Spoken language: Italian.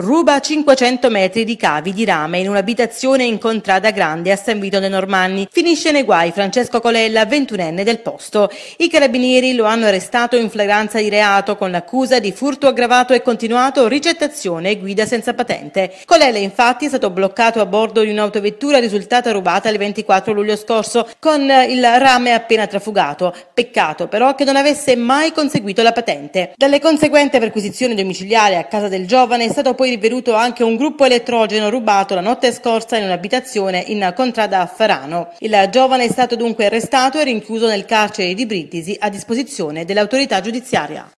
Ruba 500 metri di cavi di rame in un'abitazione in contrada grande a San Vito dei Normanni. Finisce nei guai Francesco Colella, 21enne del posto. I carabinieri lo hanno arrestato in flagranza di reato con l'accusa di furto aggravato e continuato, ricettazione e guida senza patente. Colella infatti è stato bloccato a bordo di un'autovettura risultata rubata il 24 luglio scorso con il rame appena trafugato. Peccato però che non avesse mai conseguito la patente. Dalle conseguente perquisizioni domiciliari a casa del giovane è stato poi poi riveduto anche un gruppo elettrogeno rubato la notte scorsa in un'abitazione in contrada a Farano. Il giovane è stato dunque arrestato e rinchiuso nel carcere di Brindisi a disposizione dell'autorità giudiziaria.